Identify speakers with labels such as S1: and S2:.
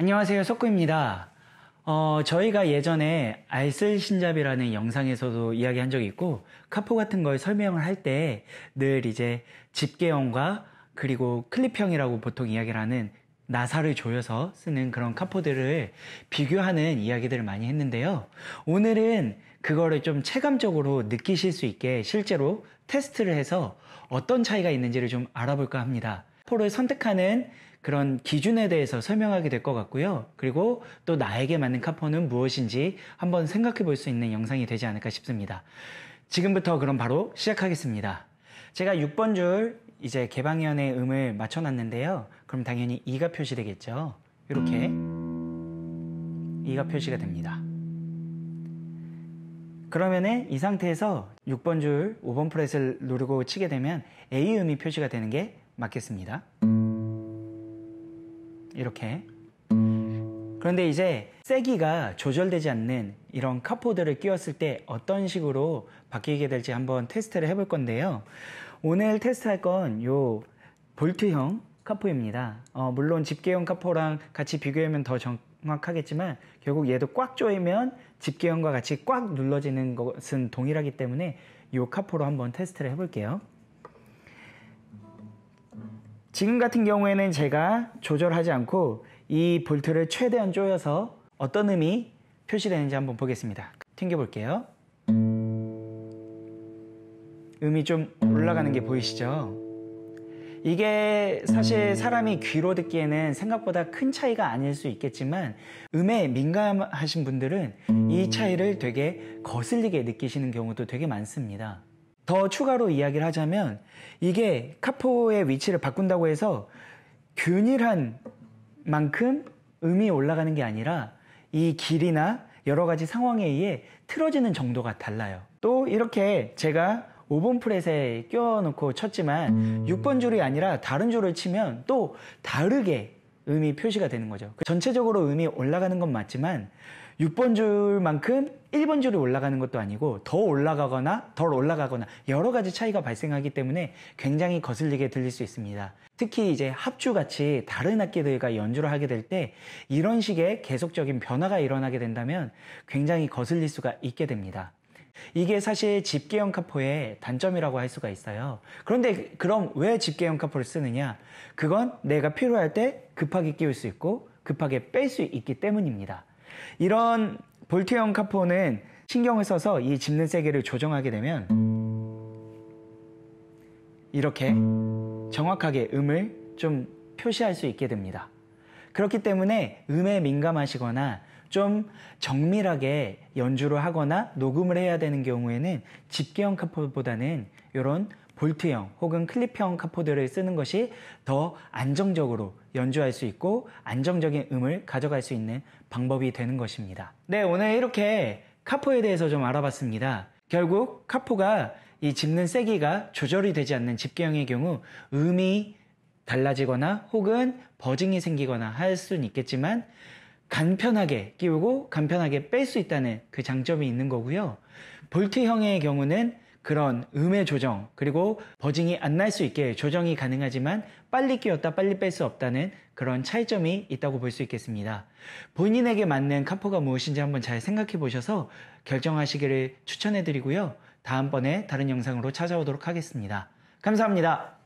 S1: 안녕하세요. 석구입니다. 어, 저희가 예전에 알쓸신잡이라는 영상에서도 이야기한 적이 있고 카포 같은 걸 설명을 할 때 늘 이제 집게형과 그리고 클립형이라고 보통 이야기를 하는 나사를 조여서 쓰는 그런 카포들을 비교하는 이야기들을 많이 했는데요. 오늘은 그거를 좀 체감적으로 느끼실 수 있게 실제로 테스트를 해서 어떤 차이가 있는지를 좀 알아볼까 합니다. 포를 선택하는 그런 기준에 대해서 설명하게 될 것 같고요. 그리고 또 나에게 맞는 카포는 무엇인지 한번 생각해 볼 수 있는 영상이 되지 않을까 싶습니다. 지금부터 그럼 바로 시작하겠습니다. 제가 6번 줄 이제 개방연의 음을 맞춰놨는데요. 그럼 당연히 이가 표시되겠죠. 이렇게 이가 표시가 됩니다. 그러면은 이 상태에서 6번 줄 5번 프렛을 누르고 치게 되면 A음이 표시가 되는 게 맞겠습니다. 이렇게. 그런데 이제 세기가 조절되지 않는 이런 카포드를 끼웠을 때 어떤 식으로 바뀌게 될지 한번 테스트를 해볼 건데요. 오늘 테스트할 건 요 볼트형 카포입니다. 어, 물론 집게형 카포랑 같이 비교하면 더 정확하겠지만 결국 얘도 꽉 조이면 집게형과 같이 꽉 눌러지는 것은 동일하기 때문에 요 카포로 한번 테스트를 해볼게요. 지금 같은 경우에는 제가 조절하지 않고 이 볼트를 최대한 조여서 어떤 음이 표시되는지 한번 보겠습니다. 튕겨 볼게요. 음이 좀 올라가는 게 보이시죠? 이게 사실 사람이 귀로 듣기에는 생각보다 큰 차이가 아닐 수 있겠지만 음에 민감하신 분들은 이 차이를 되게 거슬리게 느끼시는 경우도 되게 많습니다. 더 추가로 이야기를 하자면 이게 카포의 위치를 바꾼다고 해서 균일한 만큼 음이 올라가는 게 아니라 이 길이나 여러 가지 상황에 의해 틀어지는 정도가 달라요. 또 이렇게 제가 5번 프렛에 껴놓고 쳤지만 6번 음. 줄이 아니라 다른 줄을 치면 또 다르게 음이 표시가 되는 거죠. 전체적으로 음이 올라가는 건 맞지만 6번 줄만큼 1번 줄이 올라가는 것도 아니고 더 올라가거나 덜 올라가거나 여러 가지 차이가 발생하기 때문에 굉장히 거슬리게 들릴 수 있습니다. 특히 이제 합주같이 다른 악기들과 연주를 하게 될 때 이런 식의 계속적인 변화가 일어나게 된다면 굉장히 거슬릴 수가 있게 됩니다. 이게 사실 집계형 카포의 단점이라고 할 수가 있어요. 그런데 그럼 왜집계형 카포를 쓰느냐? 그건 내가 필요할 때 급하게 끼울 수 있고 급하게 뺄 수 있기 때문입니다. 이런 볼트형 카포는 신경을 써서 이 짚는 세계를 조정하게 되면 이렇게 정확하게 음을 좀 표시할 수 있게 됩니다. 그렇기 때문에 음에 민감하시거나 좀 정밀하게 연주를 하거나 녹음을 해야 되는 경우에는 집게형 카포보다는 이런 볼트형 혹은 클립형 카포드를 쓰는 것이 더 안정적으로 연주할 수 있고 안정적인 음을 가져갈 수 있는 방법이 되는 것입니다. 네, 오늘 이렇게 카포에 대해서 좀 알아봤습니다. 결국 카포가 이 짚는 세기가 조절이 되지 않는 집게형의 경우 음이 달라지거나 혹은 버징이 생기거나 할 수는 있겠지만 간편하게 끼우고 간편하게 뺄 수 있다는 그 장점이 있는 거고요. 볼트형의 경우는 그런 음의 조정 그리고 버징이 안 날 수 있게 조정이 가능하지만 빨리 끼웠다 빨리 뺄 수 없다는 그런 차이점이 있다고 볼 수 있겠습니다. 본인에게 맞는 카포가 무엇인지 한번 잘 생각해 보셔서 결정하시기를 추천해 드리고요. 다음번에 다른 영상으로 찾아오도록 하겠습니다. 감사합니다.